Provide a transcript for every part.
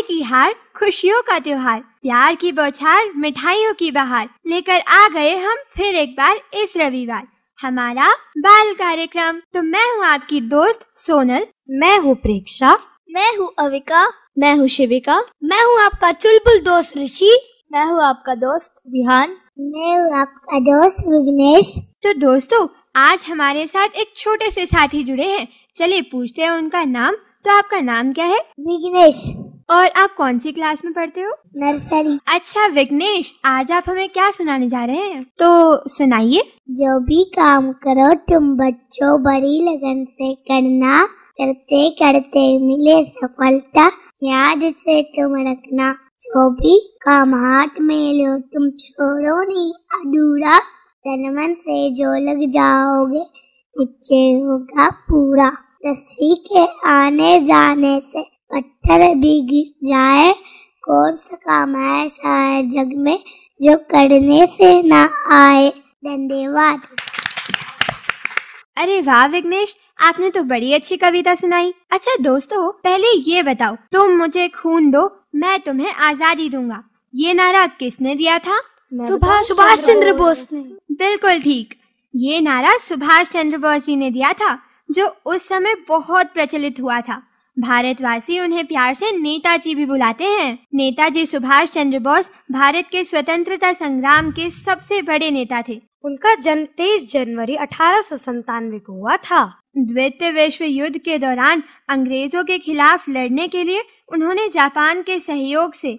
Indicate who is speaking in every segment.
Speaker 1: खुदाई की हार खुशियों का त्योहार प्यार की बौछार मिठाइयों की बहार लेकर आ गए हम फिर एक बार इस रविवार हमारा बाल कार्यक्रम तो मैं हूँ आपकी दोस्त सोनल मैं हूँ प्रेक्षा मैं हूँ अविका मैं हूँ शिविका मैं हूँ आपका चुलबुल दोस्त ऋषि मैं हूँ आपका दोस्त विहान मैं हूँ आपका दोस्त विघ्नेश तो दोस्तों आज हमारे साथ एक छोटे से साथी जुड़े हैं चलिए पूछते हैं उनका नाम तो आपका नाम क्या है विघ्नेश और आप कौन सी क्लास में पढ़ते हो नर्सरी अच्छा विघ्नेश आज आप हमें क्या सुनाने जा रहे हैं
Speaker 2: तो सुनाइए जो भी काम करो तुम बच्चों बड़ी लगन से करना करते करते मिले सफलता याद से तुम रखना जो भी काम हाथ में लो तुम छोड़ो नहीं अधूरा तन मन से जो लग जाओगे निश्चय होगा पूरा रस्सी के आने जाने से पत्थर भी गिर जाए कौन सा काम है जग में जो करने से ना आए धन्यवाद अरे वाह विघ्नेश आपने तो बड़ी
Speaker 1: अच्छी कविता सुनाई अच्छा दोस्तों पहले ये बताओ तुम मुझे खून दो मैं तुम्हें आजादी दूंगा ये नारा किसने दिया था सुभाष सुभाष चंद्र बोस ने बिल्कुल ठीक ये नारा सुभाष चंद्र बोस जी ने दिया था जो उस समय बहुत प्रचलित हुआ था भारतवासी उन्हें प्यार से नेताजी भी बुलाते हैं नेताजी सुभाष चंद्र बोस भारत के स्वतंत्रता संग्राम के सबसे बड़े नेता थे उनका जन्म तेईस जनवरी अठारह को हुआ था द्वितीय विश्व युद्ध के दौरान अंग्रेजों के खिलाफ लड़ने के लिए उन्होंने जापान के सहयोग से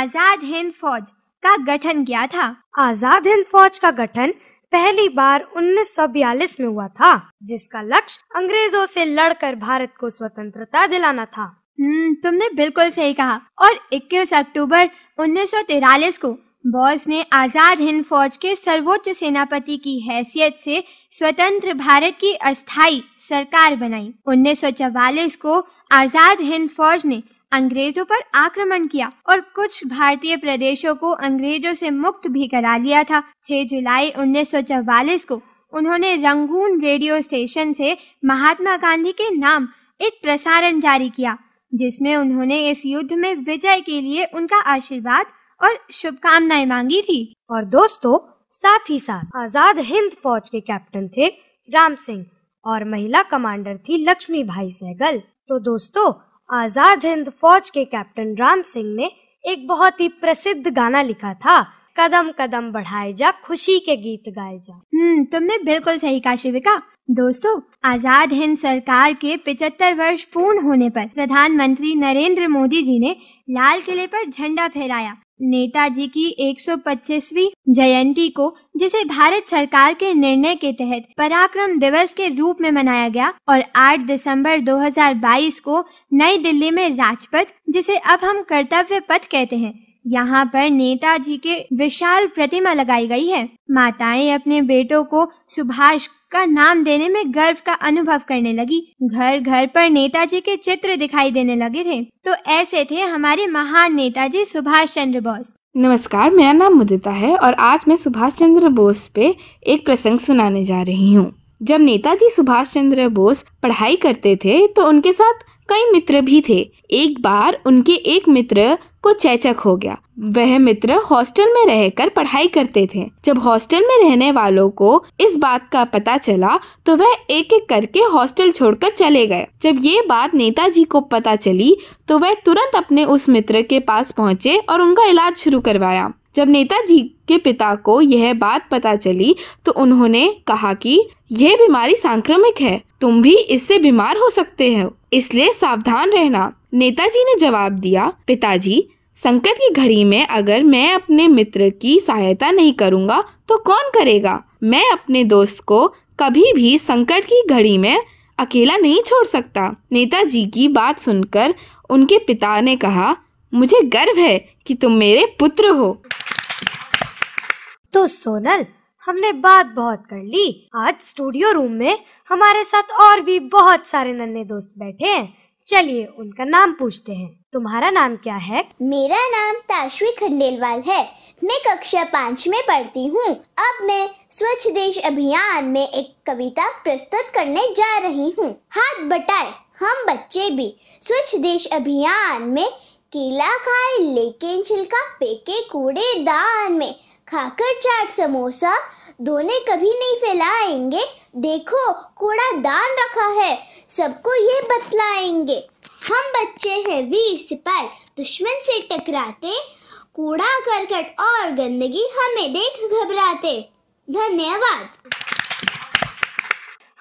Speaker 1: आजाद हिंद फौज का गठन किया था आजाद हिंद फौज का गठन पहली बार 1942 में हुआ था जिसका लक्ष्य अंग्रेजों से लड़कर भारत को स्वतंत्रता दिलाना था हम्म, तुमने बिल्कुल सही कहा और 21 अक्टूबर उन्नीस को बॉस ने आजाद हिंद फौज के सर्वोच्च सेनापति की हैसियत से स्वतंत्र भारत की अस्थाई सरकार बनाई 1944 को आजाद हिंद फौज ने अंग्रेजों पर आक्रमण किया और कुछ भारतीय प्रदेशों को अंग्रेजों से मुक्त भी करा लिया था 6 जुलाई 1944 को उन्होंने रंगून रेडियो स्टेशन से महात्मा गांधी के नाम एक प्रसारण जारी किया जिसमें उन्होंने इस युद्ध में विजय के लिए उनका आशीर्वाद और शुभकामनाएं मांगी थी और दोस्तों साथ ही साथ आजाद हिंद फौज के कैप्टन थे राम सिंह और महिला कमांडर थी लक्ष्मी भाई सहगल तो दोस्तों आजाद हिंद फौज के कैप्टन राम सिंह ने एक बहुत ही प्रसिद्ध गाना लिखा था कदम कदम बढ़ाए जा खुशी के गीत गाए जा हम्म तुमने बिल्कुल सही कहा शिविका दोस्तों आजाद हिंद सरकार के 75 वर्ष पूर्ण होने पर प्रधानमंत्री नरेंद्र मोदी जी ने लाल किले पर झंडा फहराया नेताजी की 125वीं जयंती को जिसे भारत सरकार के निर्णय के तहत पराक्रम दिवस के रूप में मनाया गया और 8 दिसंबर 2022 को नई दिल्ली में राजपथ जिसे अब हम कर्तव्य पथ कहते हैं यहाँ पर नेताजी के विशाल प्रतिमा लगाई गई है माताएं अपने बेटों को सुभाष का नाम देने में गर्व का अनुभव करने लगी घर घर पर नेताजी के चित्र दिखाई देने लगे थे तो ऐसे थे हमारे महान नेताजी सुभाष चंद्र बोस
Speaker 3: नमस्कार मेरा नाम मुदिता है और आज मैं सुभाष चंद्र बोस पे एक प्रसंग सुनाने जा रही हूँ जब नेताजी सुभाष चंद्र बोस पढ़ाई करते थे तो उनके साथ कई मित्र भी थे एक बार उनके एक मित्र को चेचक हो गया वह मित्र हॉस्टल में रहकर पढ़ाई करते थे जब हॉस्टल में रहने वालों को इस बात का पता चला तो वह एक एक करके हॉस्टल छोड़कर चले गए जब ये बात नेताजी को पता चली तो वह तुरंत अपने उस मित्र के पास पहुंचे और उनका इलाज शुरू करवाया जब नेताजी के पिता को यह बात पता चली तो उन्होंने कहा कि यह बीमारी सांक्रमिक है तुम भी इससे बीमार हो सकते हो इसलिए सावधान रहना नेताजी ने जवाब दिया पिताजी संकट की घड़ी में अगर मैं अपने मित्र की सहायता नहीं करूंगा तो कौन करेगा मैं अपने दोस्त को कभी भी संकट की घड़ी में अकेला नहीं छोड़ सकता नेताजी की बात सुनकर उनके पिता ने कहा मुझे गर्व है कि तुम मेरे पुत्र हो तो सोनल
Speaker 1: हमने बात बहुत कर ली आज स्टूडियो रूम में हमारे साथ और भी बहुत सारे नन्हे
Speaker 2: दोस्त बैठे हैं चलिए उनका नाम पूछते हैं तुम्हारा नाम क्या है मेरा नाम ताशवी खंडेलवाल है मैं कक्षा पाँच में पढ़ती हूँ अब मैं स्वच्छ देश अभियान में एक कविता प्रस्तुत करने जा रही हूँ हाथ बटाए हम बच्चे भी स्वच्छ देश अभियान में केला खाए लेकिन छिलका फेंके दान में खाकर चाट समोसा दोने कभी नहीं फैलाएंगे देखो कूड़ा दान रखा है सबको ये बतलाएंगे हम बच्चे हैं वीर सिपाही दुश्मन से टकराते कूड़ा करकट और गंदगी हमें देख घबराते धन्यवाद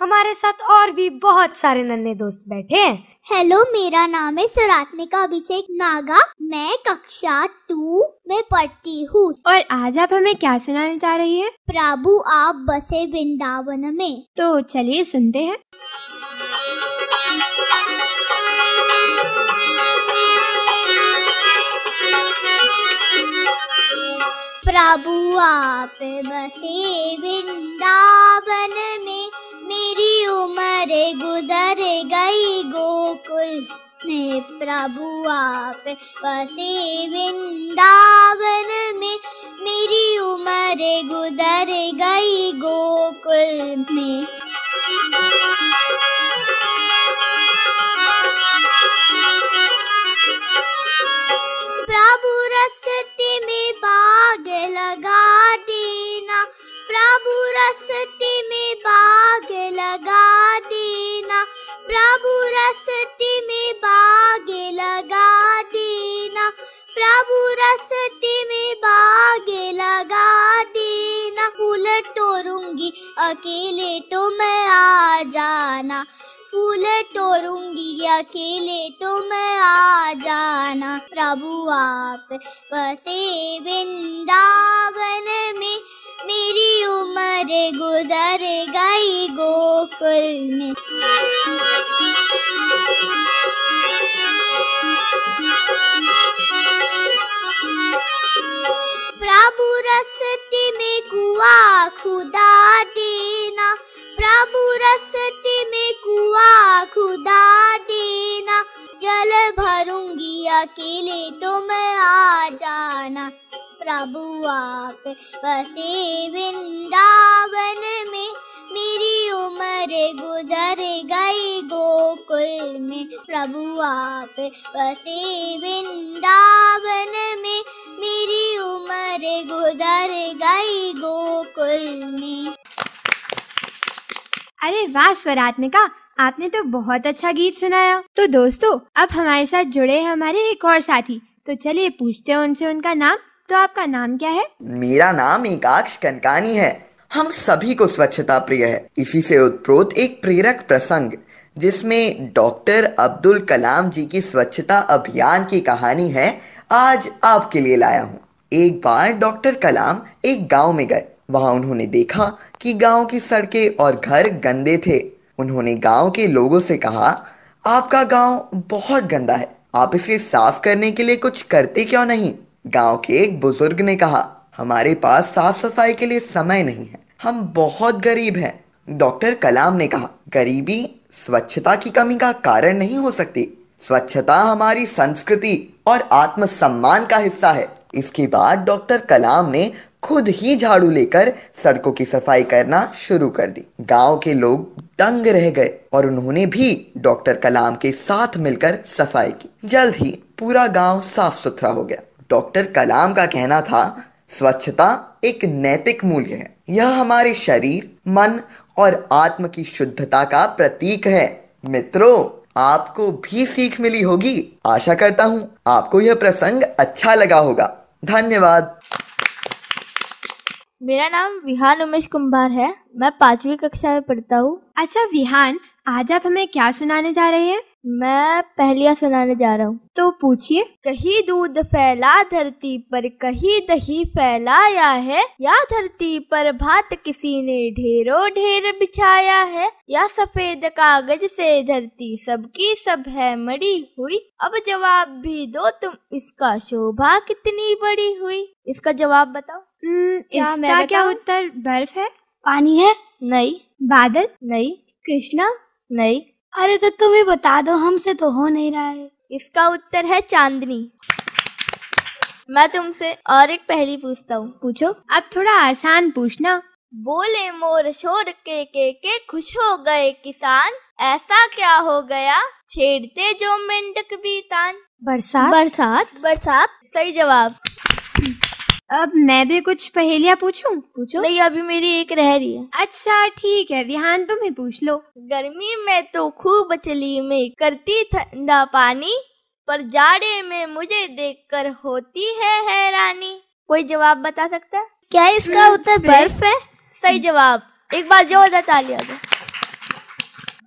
Speaker 2: हमारे साथ और भी बहुत सारे नन्हे दोस्त बैठे हैं हेलो मेरा नाम है सरात्मिका अभिषेक नागा मैं कक्षा टू में पढ़ती हूँ और आज आप हमें क्या सुनाने जा रही है प्रभु आप बसे वृंदावन में तो चलिए सुनते हैं प्रभु आप बसे वृंदावन में मेरी उम्र गुजर गई गोकुल में प्रभु आप बसे वृंदावन में मेरी उम्र गुजर गई गोकुल में अकेले तो मैं आ जाना फूल तोड़ूंगी अकेले तो मैं आ जाना प्रभु आप बसे वृंदावन में मेरी उम्र गुजर गई गोकुल में Thank you. आप बसे वृंदावन में मेरी उम्र गुजर गई गोकुल में प्रभु आप बसे वृंदावन में मेरी उम्र गुजर गई गोकुल में
Speaker 1: अरे वाह स्वरात्मिका आपने तो बहुत अच्छा गीत सुनाया तो दोस्तों अब हमारे साथ जुड़े हैं हमारे एक और साथी तो चलिए पूछते हैं उनसे उनका नाम तो आपका नाम क्या है
Speaker 4: मेरा नाम एकाक्ष कनकानी है हम सभी को स्वच्छता प्रिय है इसी से उत्प्रोत एक प्रेरक प्रसंग जिसमें डॉक्टर अब्दुल कलाम जी की स्वच्छता अभियान की कहानी है आज आपके लिए लाया हूँ एक बार डॉक्टर कलाम एक गांव में गए वहां उन्होंने देखा कि गांव की सड़कें और घर गंदे थे उन्होंने गांव के लोगों से कहा आपका गांव बहुत गंदा है आप इसे साफ करने के लिए कुछ करते क्यों नहीं गांव के एक बुजुर्ग ने कहा हमारे पास साफ सफाई के लिए समय नहीं है हम बहुत गरीब हैं डॉक्टर कलाम ने कहा गरीबी स्वच्छता की कमी का कारण नहीं हो सकती स्वच्छता हमारी संस्कृति और आत्मसम्मान का हिस्सा है इसके बाद डॉक्टर कलाम ने खुद ही झाड़ू लेकर सड़कों की सफाई करना शुरू कर दी गांव के लोग दंग रह गए और उन्होंने भी डॉक्टर कलाम के साथ मिलकर सफाई की जल्द ही पूरा गांव साफ सुथरा हो गया डॉक्टर कलाम का कहना था स्वच्छता एक नैतिक मूल्य है यह हमारे शरीर मन और आत्म की शुद्धता का प्रतीक है मित्रों आपको भी सीख मिली होगी आशा करता हूँ आपको यह प्रसंग अच्छा लगा होगा धन्यवाद
Speaker 1: मेरा नाम विहान उमेश कुंभार है मैं पांचवी कक्षा में पढ़ता हूँ अच्छा विहान आज आप हमें क्या सुनाने जा रहे हैं मैं पहलिया सुनाने जा रहा हूँ तो पूछिए कहीं दूध फैला धरती पर कहीं दही फैलाया है या धरती पर भात किसी ने ढेरों ढेर बिछाया है या सफेद कागज से धरती सबकी सब है मड़ी हुई अब जवाब भी दो तुम इसका शोभा कितनी बड़ी हुई इसका जवाब बताओ क्या, इसका मैं क्या उत्तर बर्फ है पानी है नहीं बादल नहीं कृष्णा नहीं अरे तो तुम ही बता दो हमसे तो हो नहीं रहा है इसका उत्तर है चांदनी मैं तुमसे और एक पहली पूछता हूँ पूछो अब थोड़ा आसान पूछना बोले मोर शोर के के के खुश हो गए किसान ऐसा क्या हो गया छेड़ते जो मेंढक बीतान बरसात बरसात बरसात सही जवाब अब मैं भी कुछ पहेलियाँ पूछूं? पूछो नहीं अभी मेरी एक रह रही है अच्छा ठीक है विहान तुम्हें पूछ लो गर्मी में तो खूब चली में करती ठंडा पानी पर जाड़े में मुझे देखकर होती है हैरानी कोई जवाब बता सकता है
Speaker 2: क्या इसका हम्म, उत्तर बर्फ
Speaker 1: है सही जवाब एक बार जोरदार तालियां दो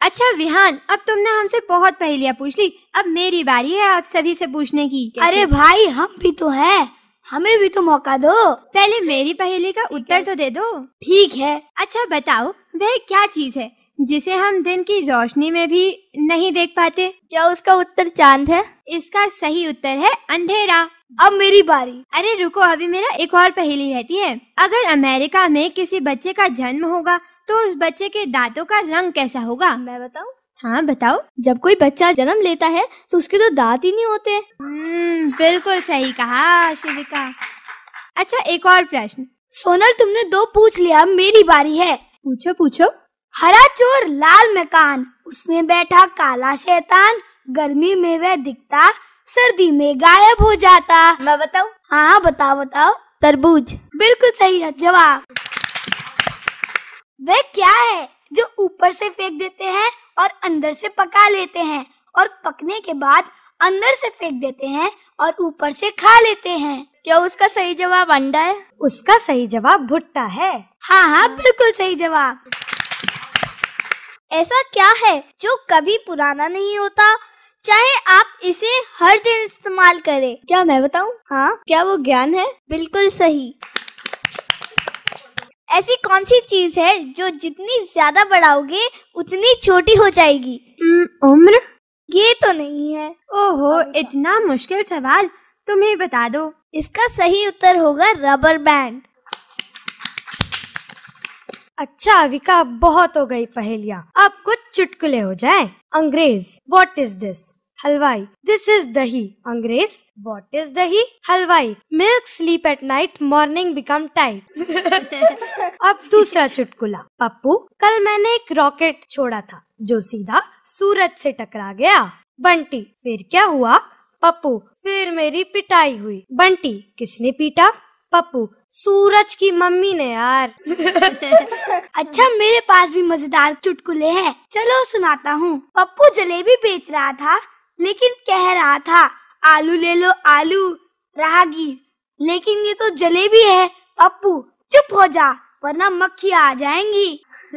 Speaker 1: अच्छा विहान अब तुमने हमसे बहुत पहेलियाँ पूछ ली अब मेरी बारी है आप सभी से पूछने की अरे भाई हम भी तो है हमें भी तो मौका दो पहले मेरी पहेली का उत्तर तो दे दो ठीक है अच्छा बताओ वह क्या चीज है जिसे हम दिन की रोशनी में भी नहीं देख पाते क्या उसका उत्तर चांद है इसका सही उत्तर है अंधेरा अब मेरी बारी अरे रुको अभी मेरा एक और पहेली रहती है अगर अमेरिका में किसी बच्चे का जन्म होगा तो उस बच्चे के दांतों का रंग कैसा होगा मैं बताऊँ हाँ बताओ जब कोई बच्चा जन्म लेता है तो उसके तो दांत ही नहीं होते हम्म, बिल्कुल सही कहा शिविका अच्छा एक और प्रश्न सोनल तुमने दो पूछ लिया मेरी बारी है पूछो पूछो हरा चोर लाल मकान उसमें बैठा काला शैतान गर्मी में वह दिखता सर्दी में गायब हो जाता मैं बताऊ हाँ बताओ बताओ तरबूज बिल्कुल सही है जवाब वह क्या है जो ऊपर से फेंक देते हैं और अंदर से पका लेते हैं और पकने के बाद अंदर से फेंक देते हैं और ऊपर से खा लेते हैं क्या उसका सही जवाब अंडा है उसका सही जवाब भुट्टा है हाँ हाँ बिल्कुल
Speaker 2: सही जवाब ऐसा क्या है जो कभी पुराना नहीं होता चाहे आप इसे हर दिन इस्तेमाल करें क्या मैं बताऊं हाँ क्या वो ज्ञान है बिल्कुल सही ऐसी कौन सी चीज है जो जितनी ज्यादा बढ़ाओगे उतनी छोटी हो जाएगी उम्र
Speaker 1: ये तो नहीं है ओहो इतना मुश्किल सवाल तुम्हें बता दो इसका सही उत्तर होगा रबर बैंड अच्छा अविका बहुत हो गई पहेलिया अब कुछ चुटकुले हो जाए अंग्रेज वॉट इज दिस हलवाई दिस इज दही अंग्रेज वॉट इज दही हलवाई milk sleep at night morning become tight अब दूसरा चुटकुला पप्पू कल मैंने एक रॉकेट छोड़ा था जो सीधा सूरज से टकरा गया बंटी फिर क्या हुआ पप्पू फिर मेरी पिटाई हुई बंटी किसने पीटा पप्पू सूरज की मम्मी ने यार अच्छा मेरे पास भी मजेदार चुटकुले हैं चलो सुनाता हूँ पप्पू जलेबी बेच रहा था लेकिन कह रहा था आलू ले लो आलू राहगीर लेकिन ये तो जलेबी है पप्पू चुप हो जा वरना मक्खी आ जाएंगी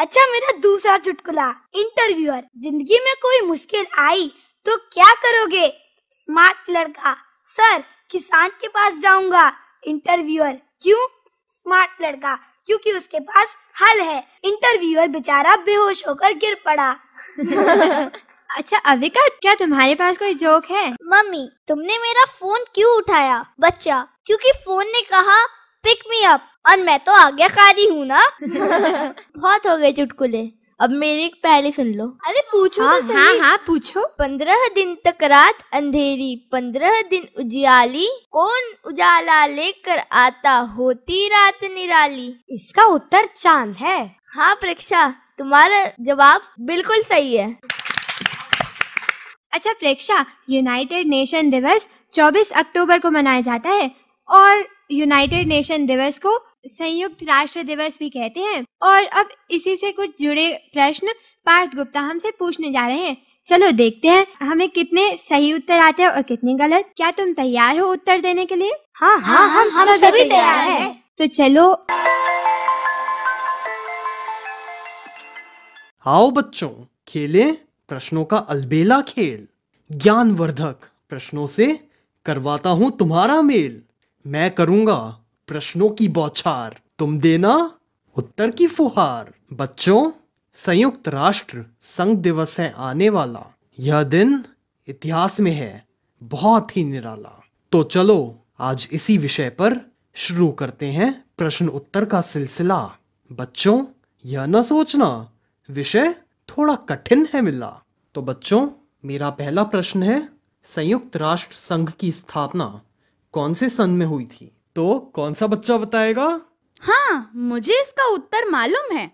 Speaker 1: अच्छा मेरा दूसरा चुटकुला इंटरव्यूअर जिंदगी में कोई मुश्किल आई तो क्या करोगे स्मार्ट लड़का सर किसान के पास जाऊंगा इंटरव्यूअर क्यों स्मार्ट लड़का क्योंकि उसके पास हल है इंटरव्यूअर बेचारा बेहोश होकर गिर पड़ा
Speaker 2: अच्छा अविका क्या तुम्हारे पास कोई जोक है मम्मी तुमने मेरा फोन क्यों उठाया बच्चा क्योंकि फोन ने कहा पिक मी अप और मैं तो आज्ञाकारी हूँ ना बहुत हो गए चुटकुले अब मेरी पहले सुन लो अरे पूछो तो
Speaker 1: हाँ, तो सही। हाँ हाँ पूछो पंद्रह दिन तक रात अंधेरी पंद्रह दिन उजियाली कौन उजाला लेकर आता होती रात निराली इसका उत्तर चांद है हाँ परीक्षा तुम्हारा जवाब बिल्कुल सही है अच्छा प्रेक्षा यूनाइटेड नेशन दिवस 24 अक्टूबर को मनाया जाता है और यूनाइटेड नेशन दिवस को संयुक्त राष्ट्र दिवस भी कहते हैं और अब इसी से कुछ जुड़े प्रश्न पार्थ गुप्ता हमसे पूछने जा रहे हैं चलो देखते हैं हमें कितने सही उत्तर आते हैं और कितने गलत क्या तुम तैयार हो उत्तर देने के लिए हाँ हाँ, हाँ हम, हम सभी तैयार हैं। तो चलो
Speaker 5: आओ बच्चों खेलें प्रश्नों का अलबेला खेल ज्ञानवर्धक प्रश्नों से करवाता हूं तुम्हारा मेल मैं करूंगा प्रश्नों की बौछार तुम देना उत्तर की फुहार बच्चों संयुक्त राष्ट्र संघ दिवस है आने वाला यह दिन इतिहास में है बहुत ही निराला तो चलो आज इसी विषय पर शुरू करते हैं प्रश्न उत्तर का सिलसिला बच्चों यह न सोचना विषय थोड़ा कठिन है मिला तो बच्चों मेरा पहला प्रश्न है संयुक्त राष्ट्र संघ की स्थापना कौन से सन में हुई थी तो कौन सा बच्चा बताएगा हाँ मुझे
Speaker 3: इसका उत्तर मालूम है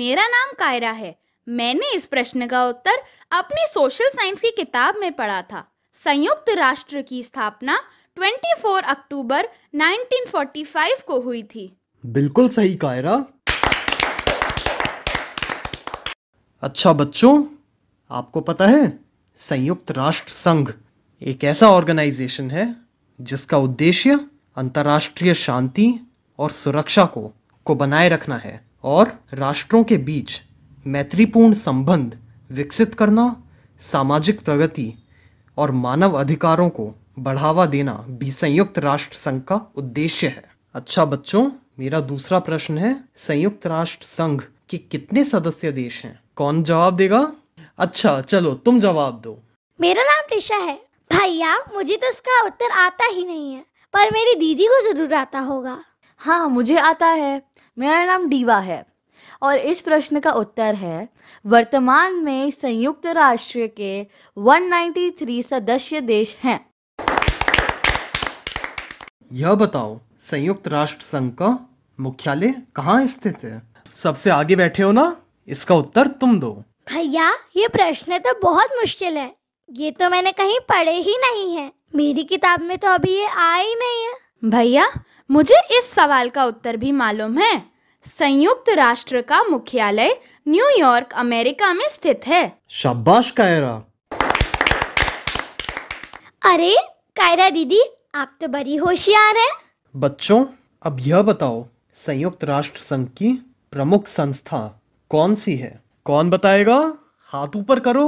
Speaker 3: मेरा नाम कायरा है मैंने इस प्रश्न का उत्तर अपनी सोशल साइंस की किताब में पढ़ा था संयुक्त राष्ट्र की स्थापना 24 अक्टूबर 1945 को हुई थी
Speaker 5: बिल्कुल सही कायरा अच्छा बच्चों आपको पता है संयुक्त राष्ट्र संघ एक ऐसा ऑर्गेनाइजेशन है जिसका उद्देश्य अंतर्राष्ट्रीय शांति और सुरक्षा को को बनाए रखना है और राष्ट्रों के बीच मैत्रीपूर्ण संबंध विकसित करना सामाजिक प्रगति और मानव अधिकारों को बढ़ावा देना भी संयुक्त राष्ट्र संघ का उद्देश्य है अच्छा बच्चों मेरा दूसरा प्रश्न है संयुक्त राष्ट्र संघ के कितने सदस्य देश हैं कौन जवाब देगा अच्छा चलो तुम जवाब दो
Speaker 2: मेरा नाम ऋषा है भैया मुझे तो इसका उत्तर आता ही नहीं है पर
Speaker 3: मेरी दीदी को जरूर आता होगा हाँ मुझे आता है मेरा नाम डीवा है और इस प्रश्न का उत्तर है वर्तमान में संयुक्त राष्ट्र के 193 सदस्य देश हैं
Speaker 5: यह बताओ संयुक्त राष्ट्र संघ का मुख्यालय कहाँ स्थित है सबसे आगे बैठे हो ना इसका उत्तर तुम दो
Speaker 2: भैया ये प्रश्न तो बहुत मुश्किल है ये तो मैंने कहीं पढ़े ही नहीं है मेरी किताब में तो अभी ये
Speaker 3: आ ही नहीं है भैया मुझे इस सवाल का उत्तर भी मालूम है संयुक्त राष्ट्र का मुख्यालय न्यूयॉर्क अमेरिका में स्थित है
Speaker 5: शाबाश कायरा
Speaker 3: अरे कायरा दीदी
Speaker 2: आप तो बड़ी होशियार है
Speaker 5: बच्चों अब यह बताओ संयुक्त राष्ट्र संघ की प्रमुख संस्था कौन सी है कौन बताएगा हाथ ऊपर करो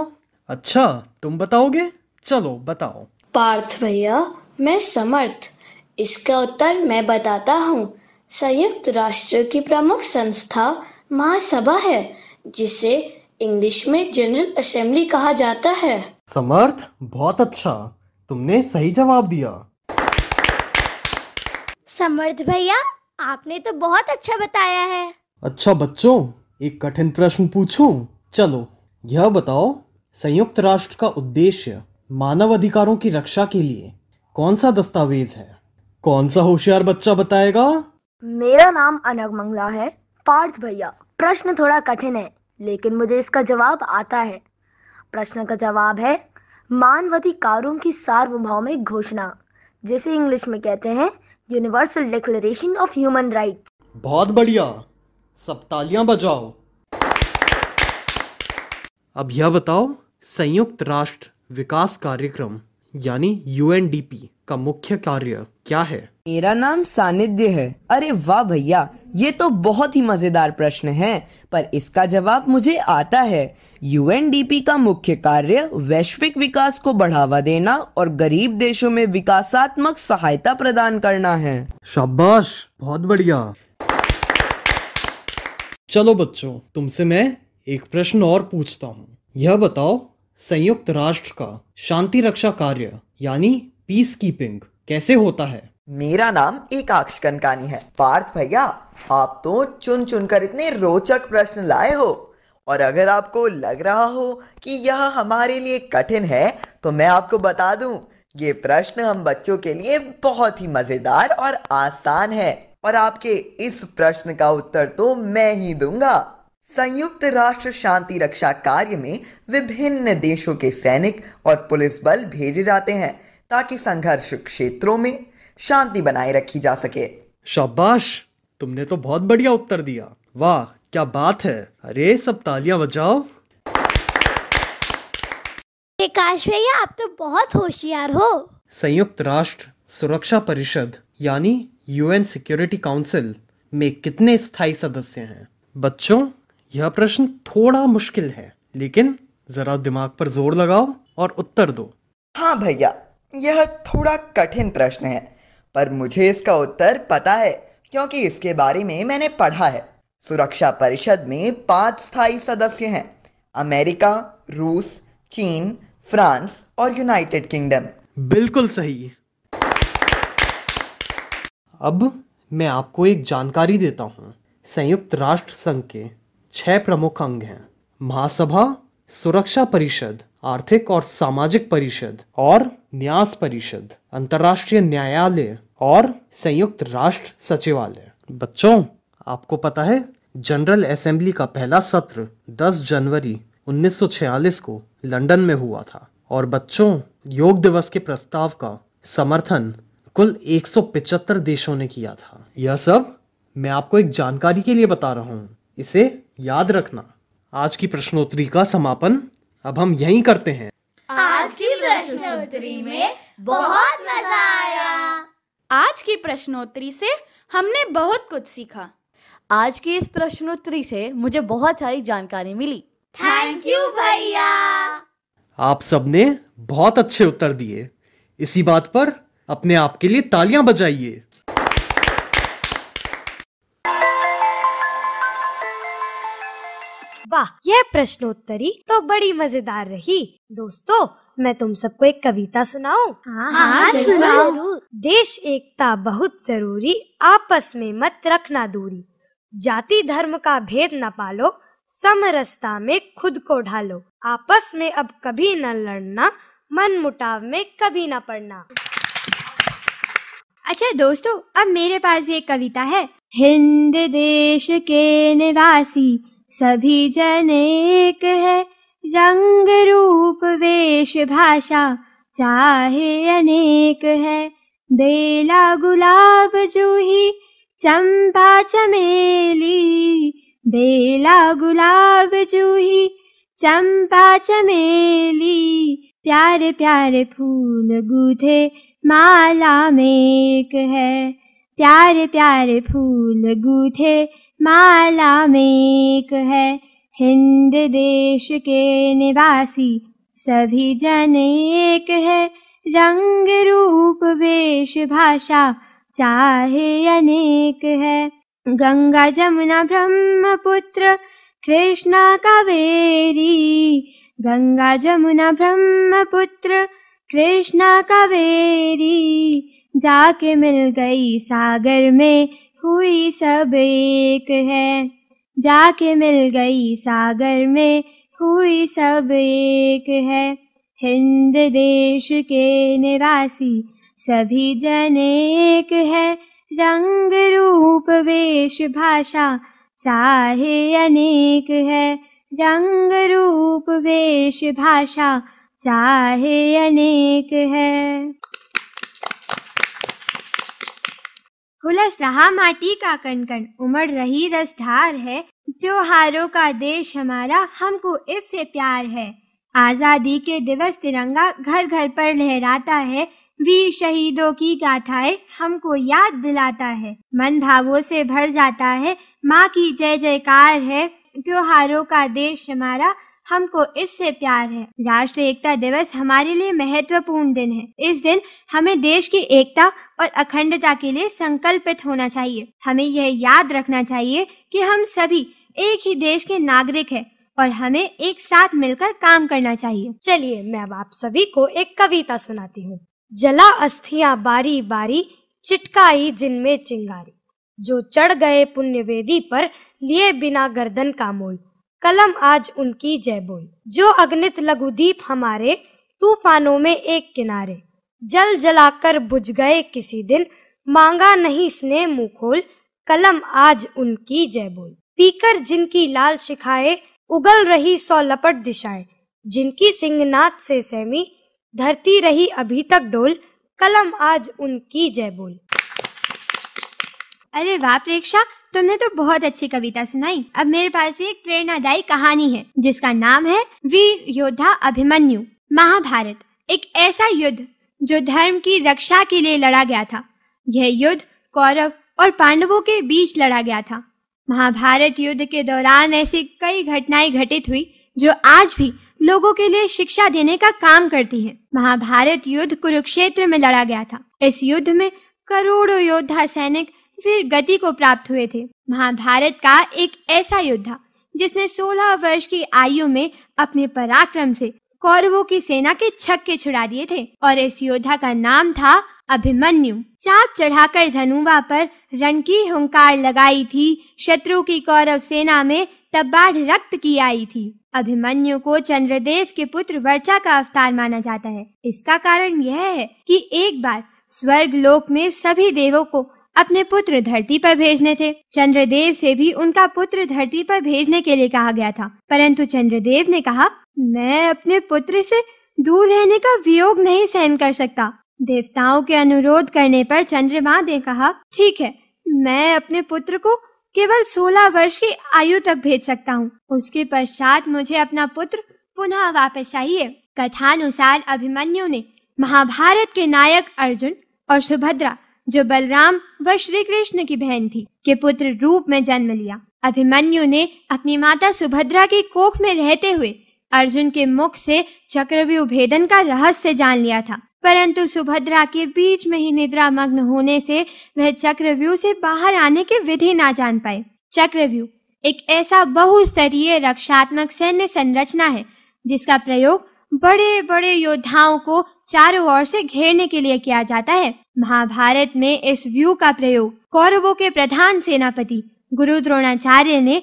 Speaker 5: अच्छा तुम बताओगे चलो बताओ
Speaker 3: पार्थ भैया मैं समर्थ इसका उत्तर मैं बताता हूँ संयुक्त राष्ट्र की प्रमुख संस्था महासभा है जिसे इंग्लिश में जनरल असेंबली
Speaker 1: कहा
Speaker 2: जाता है
Speaker 5: समर्थ बहुत अच्छा तुमने सही जवाब दिया
Speaker 2: समर्थ भैया आपने तो बहुत अच्छा बताया है
Speaker 5: अच्छा बच्चों एक कठिन प्रश्न पूछूं चलो यह बताओ संयुक्त राष्ट्र का उद्देश्य मानव अधिकारों की रक्षा के लिए कौन सा दस्तावेज है कौन सा होशियार बच्चा बताएगा
Speaker 1: मेरा नाम अनग मंगला है पार्थ भैया प्रश्न थोड़ा कठिन है लेकिन मुझे इसका जवाब आता है प्रश्न का जवाब है मानवाधिकारों की सार्वभौमिक घोषणा जिसे इंग्लिश में कहते हैं universal declaration of human right
Speaker 5: बहुत बढ़िया सब तालियां बजाओ अब यह बताओ संयुक्त राष्ट्र विकास कार्यक्रम यानी यूएनडीपी का मुख्य कार्य क्या है
Speaker 4: मेरा नाम सानिध्य है अरे वाह भैया ये तो बहुत ही मजेदार प्रश्न है पर इसका जवाब मुझे आता है यूएनडीपी का मुख्य कार्य वैश्विक विकास को बढ़ावा देना और गरीब देशों में विकासात्मक
Speaker 5: सहायता प्रदान करना है शाबाश बहुत बढ़िया चलो बच्चों तुमसे मैं एक प्रश्न और पूछता हूँ यह बताओ संयुक्त राष्ट्र का शांति रक्षा कार्य यानी पीस कीपिंग कैसे होता है
Speaker 4: मेरा नाम एकाक्ष कनकानी है पार्थ भैया आप तो चुन चुन कर इतने रोचक प्रश्न लाए हो और अगर आपको लग रहा हो कि यह हमारे लिए कठिन है तो मैं आपको बता दूं ये प्रश्न हम बच्चों के लिए बहुत ही मज़ेदार और आसान है और आपके इस प्रश्न का उत्तर तो मैं ही दूंगा संयुक्त राष्ट्र शांति रक्षा कार्य में विभिन्न देशों के सैनिक और पुलिस बल भेजे जाते हैं ताकि संघर्ष क्षेत्रों में
Speaker 5: शांति बनाए रखी जा सके शाबाश तुमने तो बहुत बढ़िया उत्तर दिया वाह क्या बात है अरे सब तालियां बजाओ
Speaker 2: काश भैया आप तो बहुत होशियार हो
Speaker 5: संयुक्त राष्ट्र सुरक्षा परिषद यानी यूएन सिक्योरिटी काउंसिल में कितने स्थायी सदस्य हैं बच्चों यह प्रश्न थोड़ा मुश्किल है लेकिन जरा दिमाग पर जोर लगाओ और उत्तर दो हाँ भैया यह थोड़ा कठिन प्रश्न है
Speaker 4: पर मुझे इसका उत्तर पता है क्योंकि इसके बारे में मैंने पढ़ा है सुरक्षा परिषद में पांच स्थायी सदस्य हैं अमेरिका रूस चीन फ्रांस और यूनाइटेड किंगडम
Speaker 5: बिल्कुल सही अब मैं आपको एक जानकारी देता हूँ संयुक्त राष्ट्र संघ के छह प्रमुख अंग हैं महासभा सुरक्षा परिषद आर्थिक और सामाजिक परिषद और न्यास परिषद अंतर्राष्ट्रीय न्यायालय और संयुक्त राष्ट्र सचिवालय बच्चों आपको पता है जनरल असेंबली का पहला सत्र 10 जनवरी 1946 को लंदन में हुआ था और बच्चों योग दिवस के प्रस्ताव का समर्थन कुल एक देशों ने किया था यह सब मैं आपको एक जानकारी के लिए बता रहा हूँ इसे याद रखना आज की प्रश्नोत्तरी का समापन अब हम यहीं करते हैं
Speaker 3: आज की प्रश्नोत्तरी में बहुत मजा आया आज की प्रश्नोत्तरी से हमने बहुत कुछ सीखा आज की इस प्रश्नोत्तरी से मुझे बहुत सारी जानकारी मिली थैंक यू भैया
Speaker 5: आप सबने बहुत अच्छे उत्तर दिए इसी बात पर अपने आप के लिए तालियां बजाइए
Speaker 1: वाह यह प्रश्नोत्तरी तो बड़ी मजेदार रही दोस्तों मैं तुम सबको एक कविता सुनाऊ सुनाओ। हाँ, हाँ, हाँ, देश एकता बहुत जरूरी आपस में मत रखना दूरी जाति धर्म का भेद न पालो समरसता में खुद को ढालो आपस में अब कभी न लड़ना मन मुटाव में कभी न पड़ना अच्छा दोस्तों अब मेरे पास भी एक कविता है हिंद देश के निवासी सभी जन एक है रंग रूप वेश भाषा चाहे अनेक है बेला गुलाब जूही चंपा चमेली बेला गुलाब जूही चंपा चमेली प्यारे प्यारे फूल गूथे माला में एक है प्यारे प्यारे फूल गूथे माला में एक है हिंद देश के निवासी सभी जन एक है रंग रूप वेश भाषा चाहे अनेक है गंगा जमुना ब्रह्मपुत्र कृष्णा कावेरी गंगा जमुना ब्रह्मपुत्र कृष्णा कवेरी जाके मिल गई सागर में हुई सब एक है जाके मिल गई सागर में हुई सब एक है हिंद देश के निवासी सभी जन एक है रंग रूप वेश भाषा चाहे अनेक है रंग रूप वेश भाषा चाहे अनेक है खुलस रहा माटी का कण उमड़ रही रसधार है त्योहारों का देश हमारा हमको इससे प्यार है आजादी के दिवस तिरंगा घर घर पर लहराता है वीर शहीदों की गाथाएं हमको याद दिलाता है मन भावों से भर जाता है माँ की जय जयकार है त्योहारों का देश हमारा हमको इससे प्यार है राष्ट्रीय एकता दिवस हमारे लिए महत्वपूर्ण दिन है इस दिन हमें देश की एकता और अखंडता के लिए संकल्पित होना चाहिए हमें यह याद रखना चाहिए कि हम सभी एक ही देश के नागरिक हैं और हमें एक साथ मिलकर काम करना चाहिए चलिए मैं अब आप सभी को एक कविता सुनाती हूँ जला अस्थिया बारी बारी चिटकाई जिनमें चिंगारी जो चढ़ गए पुण्य वेदी पर लिए बिना गर्दन का मोल कलम आज उनकी जय बोल जो अग्नित लघुदीप हमारे तूफानों में एक किनारे जल जलाकर बुझ गए किसी दिन मांगा नहीं स्ने मुंह खोल कलम आज उनकी जय बोल पीकर जिनकी लाल शिखाए उगल रही सौ लपट दिशाएं जिनकी सिंहनाथ से सहमी धरती रही अभी तक डोल कलम आज उनकी जय बोल अरे वाह प्रेक्षा तुमने तो बहुत अच्छी कविता सुनाई अब मेरे पास भी एक प्रेरणादायी कहानी है जिसका नाम है वीर योद्धा अभिमन्यु महाभारत एक ऐसा युद्ध जो धर्म की रक्षा के लिए लड़ा गया था यह युद्ध कौरव और पांडवों के बीच लड़ा गया था महाभारत युद्ध के दौरान ऐसी कई घटनाएं घटित हुई जो आज भी लोगों के लिए शिक्षा देने का काम करती है महाभारत युद्ध कुरुक्षेत्र में लड़ा गया था इस युद्ध में करोड़ों योद्धा सैनिक फिर गति को प्राप्त हुए थे महाभारत का एक ऐसा योद्धा जिसने 16 वर्ष की आयु में अपने पराक्रम से कौरवों की सेना के छक्के छुड़ा दिए थे और इस योद्धा का नाम था अभिमन्यु चाप चढ़ाकर धनुवा पर रण की हंकार लगाई थी शत्रु की कौरव सेना में तब्बाढ़ रक्त की आई थी अभिमन्यु को चंद्रदेव के पुत्र वर्चा का अवतार माना जाता है इसका कारण यह है कि एक बार स्वर्ग लोक में सभी देवों को अपने पुत्र धरती पर भेजने थे चंद्रदेव से भी उनका पुत्र धरती पर भेजने के लिए कहा गया था परंतु चंद्रदेव ने कहा मैं अपने पुत्र से दूर रहने का वियोग नहीं सहन कर सकता देवताओं के अनुरोध करने पर चंद्रमा ने कहा ठीक है मैं अपने पुत्र को केवल सोलह वर्ष की आयु तक भेज सकता हूँ उसके पश्चात मुझे अपना पुत्र पुनः वापस चाहिए कथानुसार अभिमन्यु ने महाभारत के नायक अर्जुन और सुभद्रा जो बलराम व श्री कृष्ण की बहन थी के पुत्र रूप में जन्म लिया अभिमन्यु ने अपनी माता सुभद्रा की कोख में रहते हुए अर्जुन के मुख से चक्रव्यूह भेदन का रहस्य जान लिया था परंतु सुभद्रा के बीच में ही निद्रा मग्न होने से वह चक्रव्यूह से बाहर आने की विधि ना जान पाए चक्रव्यूह एक ऐसा बहुस्तरीय रक्षात्मक सैन्य संरचना है जिसका प्रयोग बड़े बड़े योद्धाओं को चारों ओर से घेरने के लिए किया जाता है महाभारत में इस व्यू का प्रयोग कौरवों के प्रधान सेनापति गुरु द्रोणाचार्य ने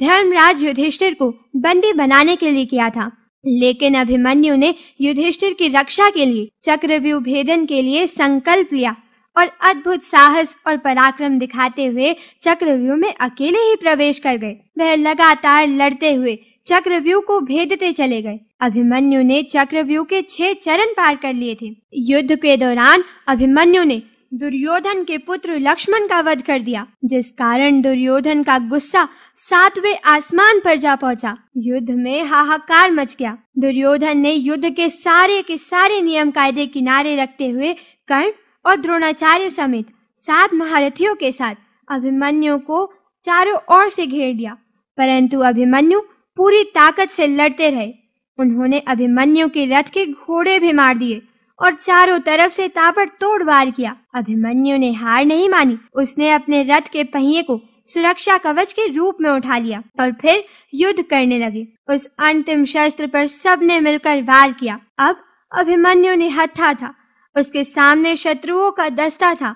Speaker 1: धर्मराज युधिष्ठिर को बंदी बनाने के लिए किया था लेकिन अभिमन्यु ने युधिष्ठिर की रक्षा के लिए चक्रव्यूह भेदन के लिए संकल्प लिया और अद्भुत साहस और पराक्रम दिखाते हुए चक्रव्यूह में अकेले ही प्रवेश कर गए वह लगातार लड़ते हुए चक्रव्यूह को भेदते चले गए अभिमन्यु ने चक्रव्यूह के छह चरण पार कर लिए थे युद्ध के दौरान अभिमन्यु ने दुर्योधन के पुत्र लक्ष्मण का वध कर दिया जिस कारण दुर्योधन का गुस्सा सातवें आसमान पर जा पहुंचा युद्ध में हाहाकार मच गया दुर्योधन ने युद्ध के सारे के सारे नियम कायदे किनारे रखते हुए कर्ण और द्रोणाचार्य समेत सात महारथियों के साथ अभिमन्यु को चारों ओर से घेर दिया परंतु अभिमन्यु पूरी ताकत से लड़ते रहे उन्होंने अभिमन्यु के रथ के घोड़े भी मार दिए और चारों तरफ से ताबड़तोड़ वार किया अभिमन्यु ने हार नहीं मानी उसने अपने रथ के पहिए को सुरक्षा कवच के रूप में उठा लिया और फिर युद्ध करने लगे उस अंतिम शस्त्र पर सबने मिलकर वार किया अब अभिमन्यु ने हथा था उसके सामने शत्रुओं का दस्ता था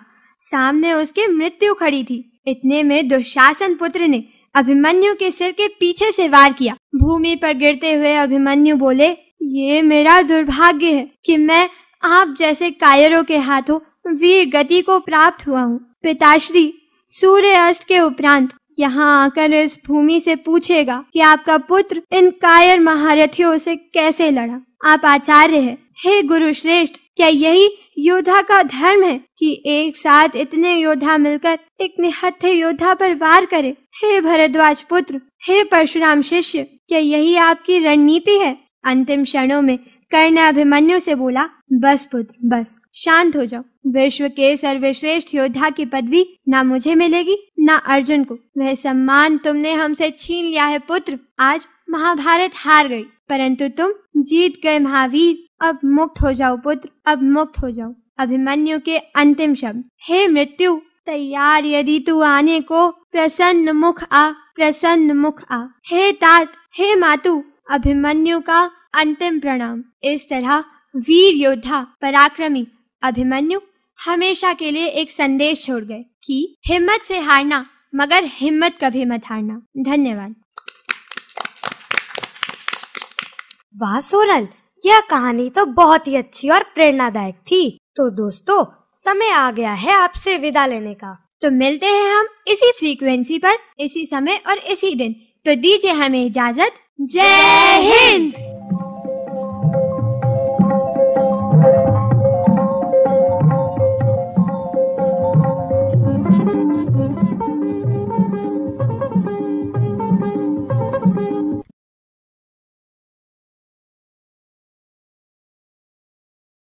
Speaker 1: सामने उसके मृत्यु खड़ी थी इतने में दुशासन पुत्र ने अभिमन्यु के सिर के पीछे से वार किया भूमि पर गिरते हुए अभिमन्यु बोले ये मेरा दुर्भाग्य है कि मैं आप जैसे कायरों के हाथों वीर गति को प्राप्त हुआ हूँ पिताश्री सूर्य अस्त के उपरांत यहाँ आकर इस भूमि से पूछेगा कि आपका पुत्र इन कायर महारथियों से कैसे लड़ा आप आचार्य है हे गुरु श्रेष्ठ क्या यही योद्धा का धर्म है कि एक साथ इतने योद्धा मिलकर एक निहत्थे योद्धा पर वार करे हे भरद्वाज पुत्र हे परशुराम शिष्य क्या यही आपकी रणनीति है अंतिम क्षणों में कर्ण अभिमन्यु से बोला बस पुत्र बस शांत हो जाओ विश्व के सर्वश्रेष्ठ योद्धा की पदवी ना मुझे मिलेगी ना अर्जुन को वह सम्मान तुमने हमसे छीन लिया है पुत्र आज महाभारत हार गई परंतु तुम जीत गए महावीर अब मुक्त हो जाओ पुत्र अब मुक्त हो जाओ अभिमन्यु के अंतिम शब्द हे मृत्यु तैयार यदि तू आने को प्रसन्न मुख आ प्रसन्न मुख आ हे तात हे मातु अभिमन्यु का अंतिम प्रणाम इस तरह वीर योद्धा पराक्रमी अभिमन्यु हमेशा के लिए एक संदेश छोड़ गए कि हिम्मत से हारना मगर हिम्मत कभी मत हारना धन्यवाद वाह सोनल यह कहानी तो बहुत ही अच्छी और प्रेरणादायक थी तो दोस्तों समय आ गया है आपसे विदा लेने का तो मिलते हैं हम इसी फ्रीक्वेंसी पर इसी समय और इसी दिन तो दीजिए हमें इजाजत जय हिंद